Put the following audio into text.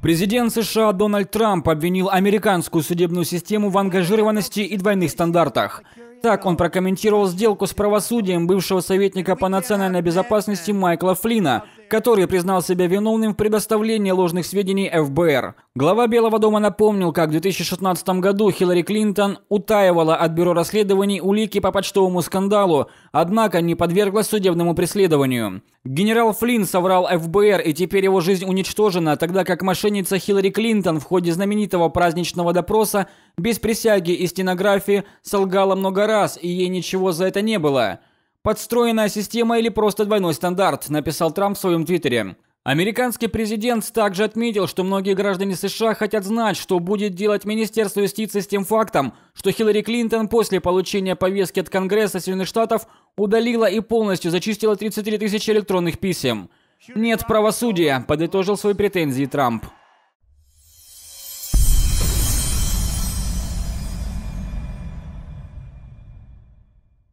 Президент США Дональд Трамп обвинил американскую судебную систему в ангажированности и двойных стандартах. Так он прокомментировал сделку с правосудием бывшего советника по национальной безопасности Майкла Флина, который признал себя виновным в предоставлении ложных сведений ФБР. Глава Белого дома напомнил, как в 2016 году Хиллари Клинтон утаивала от бюро расследований улики по почтовому скандалу, однако не подверглась судебному преследованию. Генерал Флинн соврал ФБР, и теперь его жизнь уничтожена, тогда как мошенница Хиллари Клинтон в ходе знаменитого праздничного допроса без присяги и стенографии солгала много раз, и ей ничего за это не было. Подстроенная система или просто двойной стандарт, написал Трамп в своем твиттере. Американский президент также отметил, что многие граждане США хотят знать, что будет делать Министерство юстиции с тем фактом, что Хиллари Клинтон после получения повестки от Конгресса Соединенных Штатов удалила и полностью зачистила 33 тысячи электронных писем. «Нет правосудия», – подытожил свои претензии Трамп.